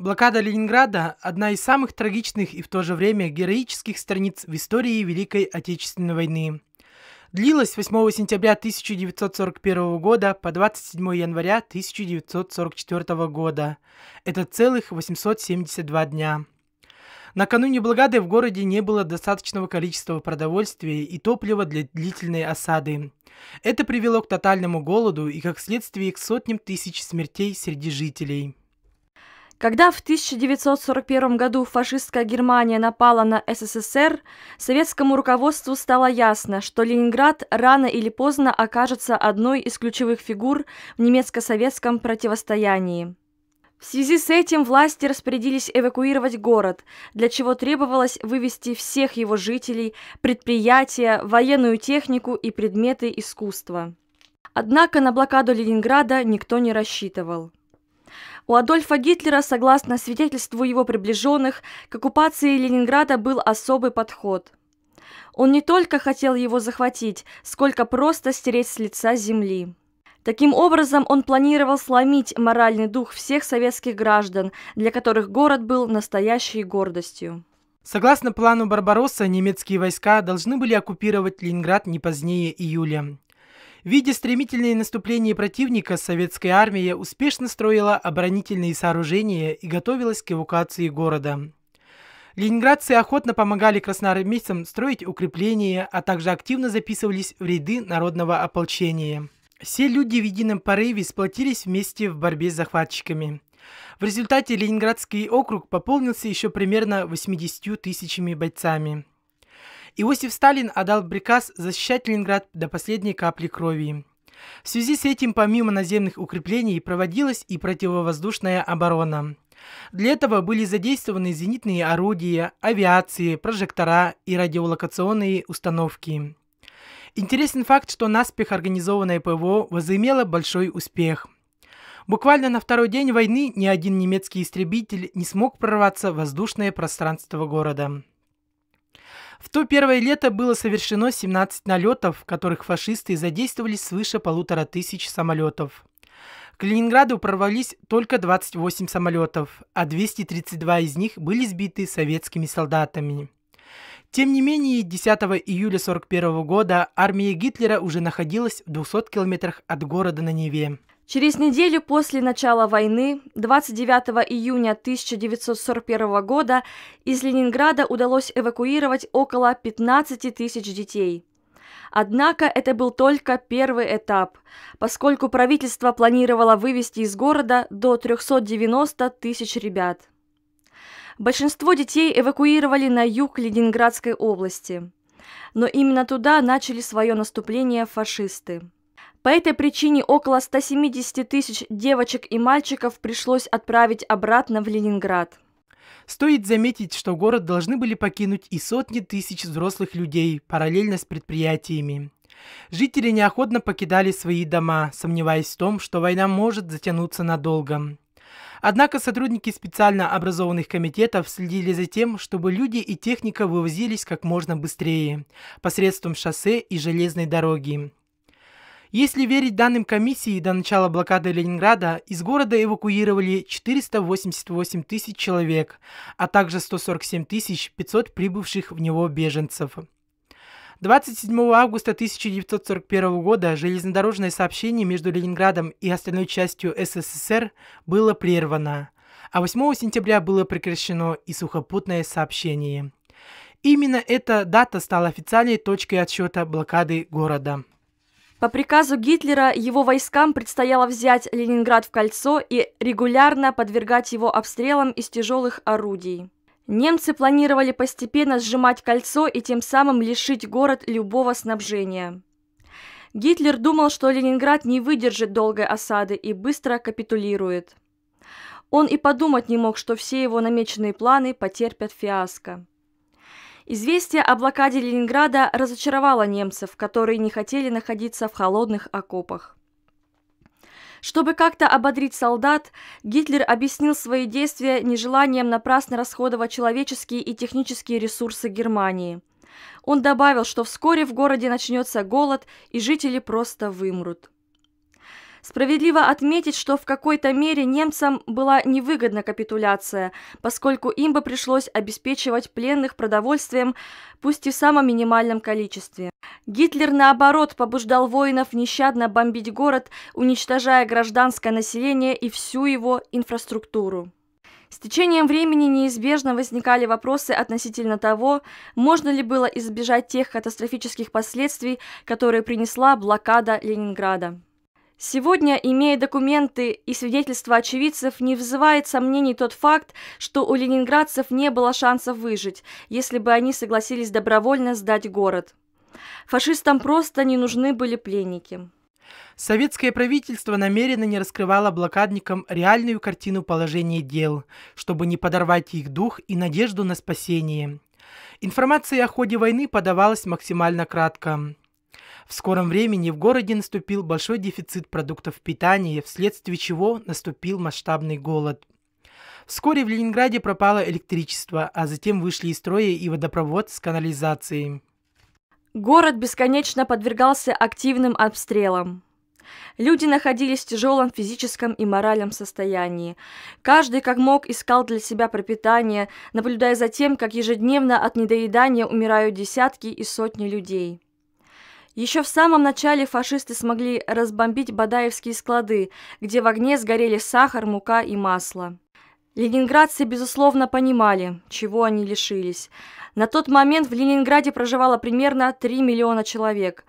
Блокада Ленинграда – одна из самых трагичных и в то же время героических страниц в истории Великой Отечественной войны. Длилась 8 сентября 1941 года по 27 января 1944 года. Это целых 872 дня. Накануне блокады в городе не было достаточного количества продовольствия и топлива для длительной осады. Это привело к тотальному голоду и, как следствие, к сотням тысяч смертей среди жителей. Когда в 1941 году фашистская Германия напала на СССР, советскому руководству стало ясно, что Ленинград рано или поздно окажется одной из ключевых фигур в немецко-советском противостоянии. В связи с этим власти распорядились эвакуировать город, для чего требовалось вывести всех его жителей, предприятия, военную технику и предметы искусства. Однако на блокаду Ленинграда никто не рассчитывал. У Адольфа Гитлера, согласно свидетельству его приближенных, к оккупации Ленинграда был особый подход. Он не только хотел его захватить, сколько просто стереть с лица земли. Таким образом, он планировал сломить моральный дух всех советских граждан, для которых город был настоящей гордостью. Согласно плану Барбаросса, немецкие войска должны были оккупировать Ленинград не позднее июля. Видя стремительные наступления противника, советская армия успешно строила оборонительные сооружения и готовилась к эвакуации города. Ленинградцы охотно помогали красноармейцам строить укрепления, а также активно записывались в ряды народного ополчения. Все люди в едином порыве сплотились вместе в борьбе с захватчиками. В результате Ленинградский округ пополнился еще примерно 80 тысячами бойцами. Иосиф Сталин отдал приказ защищать Ленинград до последней капли крови. В связи с этим помимо наземных укреплений проводилась и противовоздушная оборона. Для этого были задействованы зенитные орудия, авиации, прожектора и радиолокационные установки. Интересен факт, что наспех организованное ПВО возымело большой успех. Буквально на второй день войны ни один немецкий истребитель не смог прорваться в воздушное пространство города. В то первое лето было совершено 17 налетов, в которых фашисты задействовали свыше полутора тысяч самолетов. К Ленинграду прорвались только 28 самолетов, а 232 из них были сбиты советскими солдатами. Тем не менее, 10 июля 1941 года армия Гитлера уже находилась в 200 километрах от города на Неве. Через неделю после начала войны, 29 июня 1941 года, из Ленинграда удалось эвакуировать около 15 тысяч детей. Однако это был только первый этап, поскольку правительство планировало вывести из города до 390 тысяч ребят. Большинство детей эвакуировали на юг Ленинградской области. Но именно туда начали свое наступление фашисты. По этой причине около 170 тысяч девочек и мальчиков пришлось отправить обратно в Ленинград. Стоит заметить, что город должны были покинуть и сотни тысяч взрослых людей параллельно с предприятиями. Жители неохотно покидали свои дома, сомневаясь в том, что война может затянуться надолго. Однако сотрудники специально образованных комитетов следили за тем, чтобы люди и техника вывозились как можно быстрее посредством шоссе и железной дороги. Если верить данным комиссии, до начала блокады Ленинграда из города эвакуировали 488 тысяч человек, а также 147 500 прибывших в него беженцев. 27 августа 1941 года железнодорожное сообщение между Ленинградом и остальной частью СССР было прервано, а 8 сентября было прекращено и сухопутное сообщение. Именно эта дата стала официальной точкой отсчета блокады города. По приказу Гитлера его войскам предстояло взять Ленинград в кольцо и регулярно подвергать его обстрелам из тяжелых орудий. Немцы планировали постепенно сжимать кольцо и тем самым лишить город любого снабжения. Гитлер думал, что Ленинград не выдержит долгой осады и быстро капитулирует. Он и подумать не мог, что все его намеченные планы потерпят фиаско. Известие о блокаде Ленинграда разочаровало немцев, которые не хотели находиться в холодных окопах. Чтобы как-то ободрить солдат, Гитлер объяснил свои действия нежеланием напрасно расходовать человеческие и технические ресурсы Германии. Он добавил, что вскоре в городе начнется голод и жители просто вымрут. Справедливо отметить, что в какой-то мере немцам была невыгодна капитуляция, поскольку им бы пришлось обеспечивать пленных продовольствием, пусть и в самом минимальном количестве. Гитлер, наоборот, побуждал воинов нещадно бомбить город, уничтожая гражданское население и всю его инфраструктуру. С течением времени неизбежно возникали вопросы относительно того, можно ли было избежать тех катастрофических последствий, которые принесла блокада Ленинграда. Сегодня, имея документы и свидетельства очевидцев, не вызывает сомнений тот факт, что у ленинградцев не было шансов выжить, если бы они согласились добровольно сдать город. Фашистам просто не нужны были пленники. Советское правительство намеренно не раскрывало блокадникам реальную картину положения дел, чтобы не подорвать их дух и надежду на спасение. Информация о ходе войны подавалась максимально кратко. В скором времени в городе наступил большой дефицит продуктов питания, вследствие чего наступил масштабный голод. Вскоре в Ленинграде пропало электричество, а затем вышли из строя и водопровод с канализацией. Город бесконечно подвергался активным обстрелам. Люди находились в тяжелом физическом и моральном состоянии. Каждый как мог искал для себя пропитание, наблюдая за тем, как ежедневно от недоедания умирают десятки и сотни людей. Еще в самом начале фашисты смогли разбомбить Бадаевские склады, где в огне сгорели сахар, мука и масло. Ленинградцы, безусловно, понимали, чего они лишились. На тот момент в Ленинграде проживало примерно 3 миллиона человек.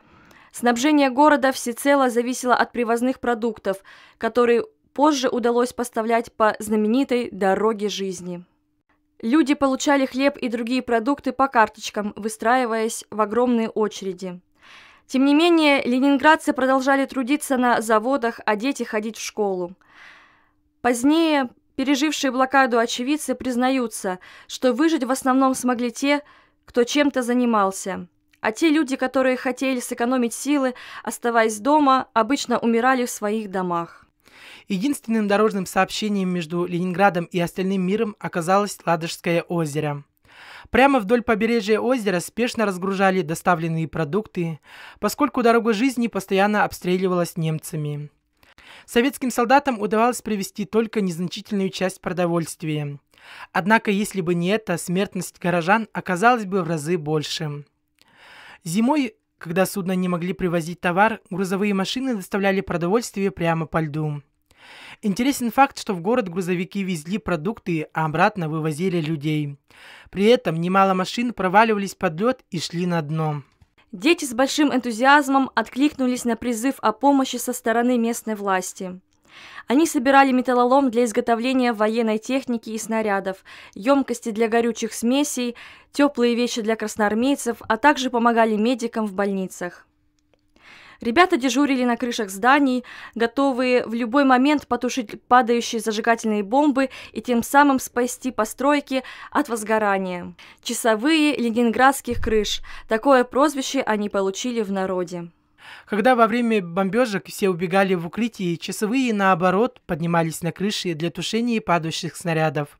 Снабжение города всецело зависело от привозных продуктов, которые позже удалось поставлять по знаменитой «дороге жизни». Люди получали хлеб и другие продукты по карточкам, выстраиваясь в огромные очереди. Тем не менее, ленинградцы продолжали трудиться на заводах, а дети ходить в школу. Позднее пережившие блокаду очевидцы признаются, что выжить в основном смогли те, кто чем-то занимался. А те люди, которые хотели сэкономить силы, оставаясь дома, обычно умирали в своих домах. Единственным дорожным сообщением между Ленинградом и остальным миром оказалось Ладожское озеро – Прямо вдоль побережья озера спешно разгружали доставленные продукты, поскольку дорога жизни постоянно обстреливалась немцами. Советским солдатам удавалось привезти только незначительную часть продовольствия. Однако, если бы не это, смертность горожан оказалась бы в разы больше. Зимой, когда судно не могли привозить товар, грузовые машины доставляли продовольствие прямо по льду. Интересен факт, что в город грузовики везли продукты, а обратно вывозили людей. При этом немало машин проваливались под лед и шли на дно. Дети с большим энтузиазмом откликнулись на призыв о помощи со стороны местной власти. Они собирали металлолом для изготовления военной техники и снарядов, емкости для горючих смесей, теплые вещи для красноармейцев, а также помогали медикам в больницах. Ребята дежурили на крышах зданий, готовые в любой момент потушить падающие зажигательные бомбы и тем самым спасти постройки от возгорания. Часовые ленинградских крыш. Такое прозвище они получили в народе. Когда во время бомбежек все убегали в укрытие, часовые, наоборот, поднимались на крыши для тушения падающих снарядов.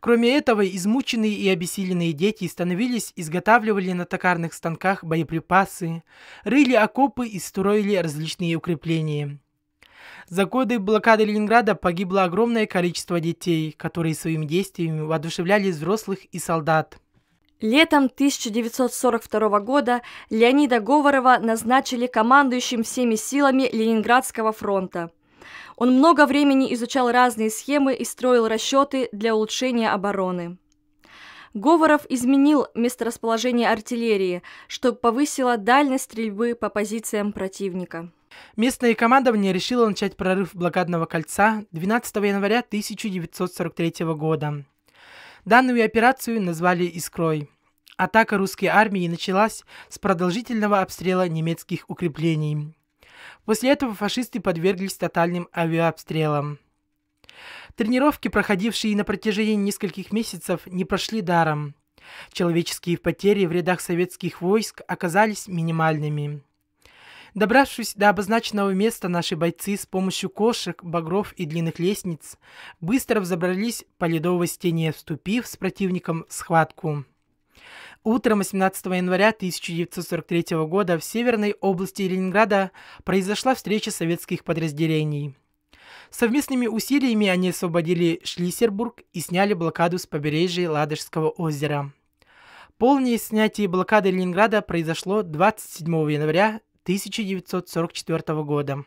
Кроме этого, измученные и обессиленные дети становились, изготавливали на токарных станках боеприпасы, рыли окопы и строили различные укрепления. За годы блокады Ленинграда погибло огромное количество детей, которые своими действиями воодушевляли взрослых и солдат. Летом 1942 года Леонида Говорова назначили командующим всеми силами Ленинградского фронта. Он много времени изучал разные схемы и строил расчеты для улучшения обороны. Говоров изменил месторасположение артиллерии, что повысило дальность стрельбы по позициям противника. Местное командование решило начать прорыв блокадного кольца 12 января 1943 года. Данную операцию назвали «Искрой». Атака русской армии началась с продолжительного обстрела немецких укреплений. После этого фашисты подверглись тотальным авиаобстрелам. Тренировки, проходившие на протяжении нескольких месяцев, не прошли даром. Человеческие потери в рядах советских войск оказались минимальными. Добравшись до обозначенного места, наши бойцы с помощью кошек, багров и длинных лестниц быстро взобрались по ледовой стене, вступив с противником в схватку. Утром 18 января 1943 года в Северной области Ленинграда произошла встреча советских подразделений. Совместными усилиями они освободили Шлиссербург и сняли блокаду с побережья Ладожского озера. Полное снятие блокады Ленинграда произошло 27 января 1944 года.